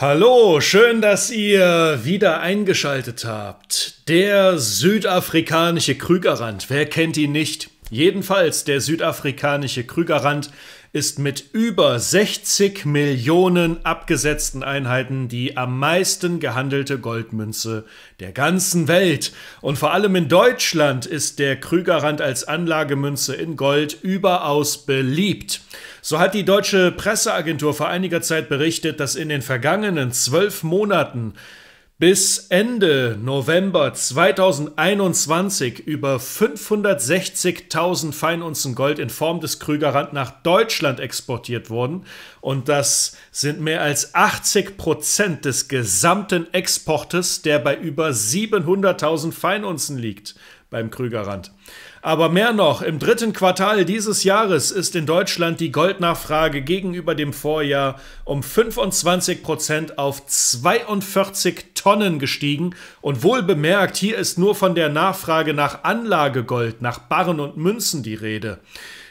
Hallo, schön, dass ihr wieder eingeschaltet habt. Der südafrikanische Krügerrand, wer kennt ihn nicht? Jedenfalls, der südafrikanische Krügerrand ist mit über 60 Millionen abgesetzten Einheiten die am meisten gehandelte Goldmünze der ganzen Welt. Und vor allem in Deutschland ist der Krügerrand als Anlagemünze in Gold überaus beliebt. So hat die deutsche Presseagentur vor einiger Zeit berichtet, dass in den vergangenen zwölf Monaten bis Ende November 2021 über 560.000 Feinunzen Gold in Form des Krügerrand nach Deutschland exportiert wurden. Und das sind mehr als 80 Prozent des gesamten Exportes, der bei über 700.000 Feinunzen liegt beim Krügerrand. Aber mehr noch, im dritten Quartal dieses Jahres ist in Deutschland die Goldnachfrage gegenüber dem Vorjahr um 25 Prozent auf 42 Tonnen gestiegen. Und wohl bemerkt, hier ist nur von der Nachfrage nach Anlagegold, nach Barren und Münzen die Rede.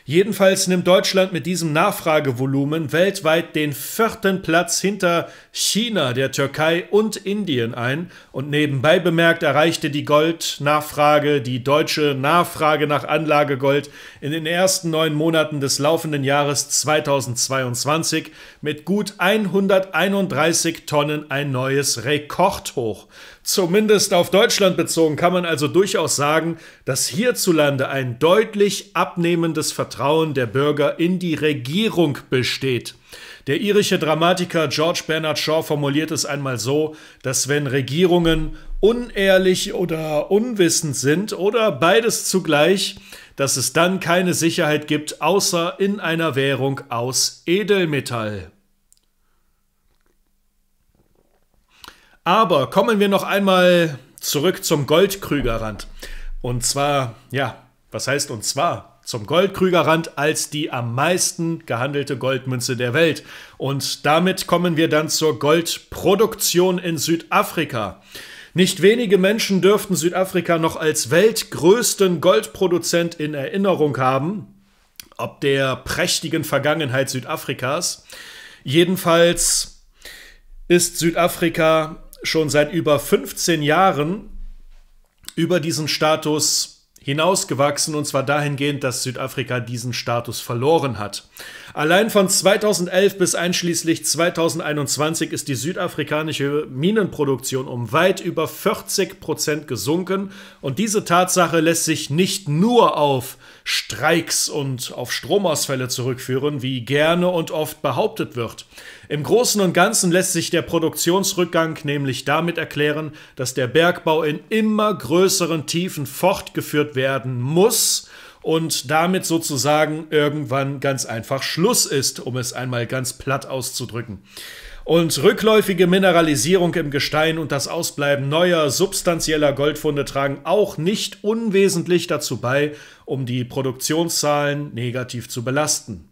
Jedenfalls nimmt Deutschland mit diesem Nachfragevolumen weltweit den vierten Platz hinter China, der Türkei und Indien ein. Und nebenbei bemerkt erreichte die Goldnachfrage, die deutsche Nachfrage nach Anlagegold in den ersten neun Monaten des laufenden Jahres 2022 mit gut 131 Tonnen ein neues Rekordhoch. Zumindest auf Deutschland bezogen kann man also durchaus sagen, dass hierzulande ein deutlich abnehmendes Vertrauen Vertrauen der Bürger in die Regierung besteht. Der irische Dramatiker George Bernard Shaw formuliert es einmal so, dass wenn Regierungen unehrlich oder unwissend sind oder beides zugleich, dass es dann keine Sicherheit gibt, außer in einer Währung aus Edelmetall. Aber kommen wir noch einmal zurück zum Goldkrügerrand. Und zwar, ja, was heißt und zwar? zum Goldkrügerrand als die am meisten gehandelte Goldmünze der Welt. Und damit kommen wir dann zur Goldproduktion in Südafrika. Nicht wenige Menschen dürften Südafrika noch als weltgrößten Goldproduzent in Erinnerung haben, ob der prächtigen Vergangenheit Südafrikas. Jedenfalls ist Südafrika schon seit über 15 Jahren über diesen Status hinausgewachsen, und zwar dahingehend, dass Südafrika diesen Status verloren hat. Allein von 2011 bis einschließlich 2021 ist die südafrikanische Minenproduktion um weit über 40 Prozent gesunken und diese Tatsache lässt sich nicht nur auf Streiks und auf Stromausfälle zurückführen, wie gerne und oft behauptet wird. Im Großen und Ganzen lässt sich der Produktionsrückgang nämlich damit erklären, dass der Bergbau in immer größeren Tiefen fortgeführt werden muss, und damit sozusagen irgendwann ganz einfach Schluss ist, um es einmal ganz platt auszudrücken. Und rückläufige Mineralisierung im Gestein und das Ausbleiben neuer, substanzieller Goldfunde tragen auch nicht unwesentlich dazu bei, um die Produktionszahlen negativ zu belasten.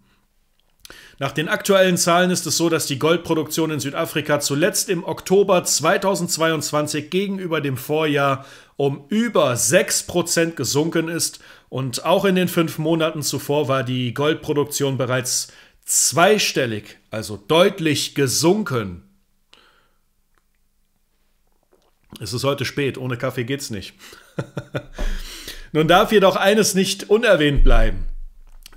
Nach den aktuellen Zahlen ist es so, dass die Goldproduktion in Südafrika zuletzt im Oktober 2022 gegenüber dem Vorjahr um über 6% gesunken ist und auch in den fünf Monaten zuvor war die Goldproduktion bereits zweistellig, also deutlich gesunken. Es ist heute spät, ohne Kaffee geht's nicht. Nun darf jedoch eines nicht unerwähnt bleiben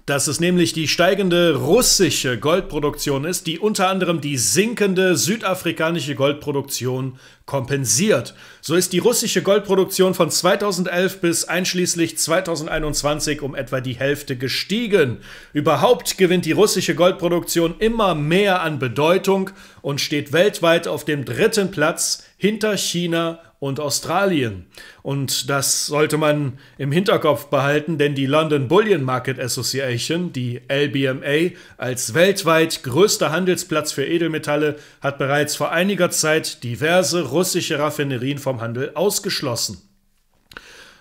dass es nämlich die steigende russische Goldproduktion ist, die unter anderem die sinkende südafrikanische Goldproduktion kompensiert. So ist die russische Goldproduktion von 2011 bis einschließlich 2021 um etwa die Hälfte gestiegen. Überhaupt gewinnt die russische Goldproduktion immer mehr an Bedeutung und steht weltweit auf dem dritten Platz hinter China und Australien. Und das sollte man im Hinterkopf behalten, denn die London Bullion Market Association, die LBMA, als weltweit größter Handelsplatz für Edelmetalle, hat bereits vor einiger Zeit diverse russische Raffinerien vom Handel ausgeschlossen.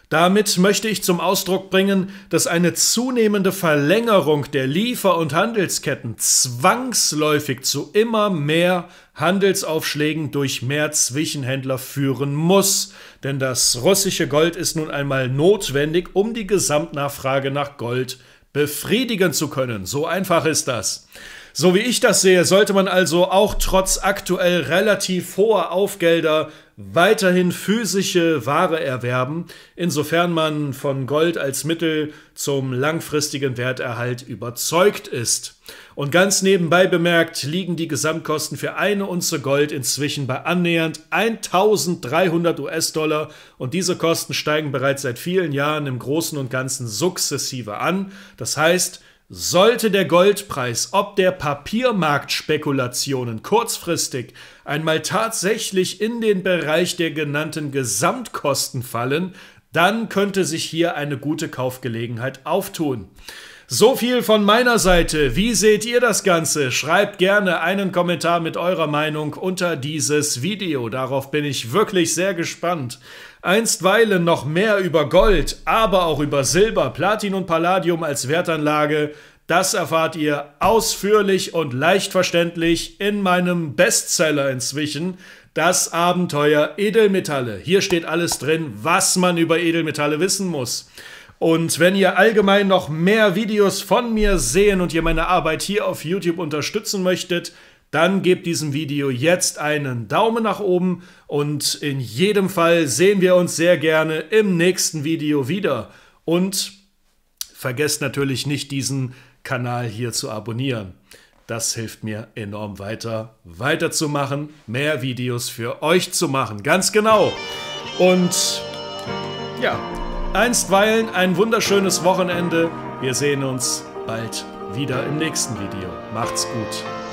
Damit möchte ich zum Ausdruck bringen, dass eine zunehmende Verlängerung der Liefer- und Handelsketten zwangsläufig zu immer mehr Handelsaufschlägen durch mehr Zwischenhändler führen muss, denn das russische Gold ist nun einmal notwendig, um die Gesamtnachfrage nach Gold befriedigen zu können. So einfach ist das. So wie ich das sehe, sollte man also auch trotz aktuell relativ hoher Aufgelder weiterhin physische Ware erwerben, insofern man von Gold als Mittel zum langfristigen Werterhalt überzeugt ist. Und ganz nebenbei bemerkt liegen die Gesamtkosten für eine Unze Gold inzwischen bei annähernd 1300 US-Dollar und diese Kosten steigen bereits seit vielen Jahren im Großen und Ganzen sukzessive an. Das heißt, sollte der Goldpreis ob der Papiermarktspekulationen kurzfristig einmal tatsächlich in den Bereich der genannten Gesamtkosten fallen, dann könnte sich hier eine gute Kaufgelegenheit auftun. So viel von meiner Seite. Wie seht ihr das Ganze? Schreibt gerne einen Kommentar mit eurer Meinung unter dieses Video. Darauf bin ich wirklich sehr gespannt einstweilen noch mehr über Gold, aber auch über Silber, Platin und Palladium als Wertanlage, das erfahrt ihr ausführlich und leicht verständlich in meinem Bestseller inzwischen, das Abenteuer Edelmetalle. Hier steht alles drin, was man über Edelmetalle wissen muss. Und wenn ihr allgemein noch mehr Videos von mir sehen und ihr meine Arbeit hier auf YouTube unterstützen möchtet, dann gebt diesem Video jetzt einen Daumen nach oben und in jedem Fall sehen wir uns sehr gerne im nächsten Video wieder. Und vergesst natürlich nicht, diesen Kanal hier zu abonnieren. Das hilft mir enorm weiter, weiterzumachen, mehr Videos für euch zu machen. Ganz genau. Und ja, einstweilen ein wunderschönes Wochenende. Wir sehen uns bald wieder im nächsten Video. Macht's gut.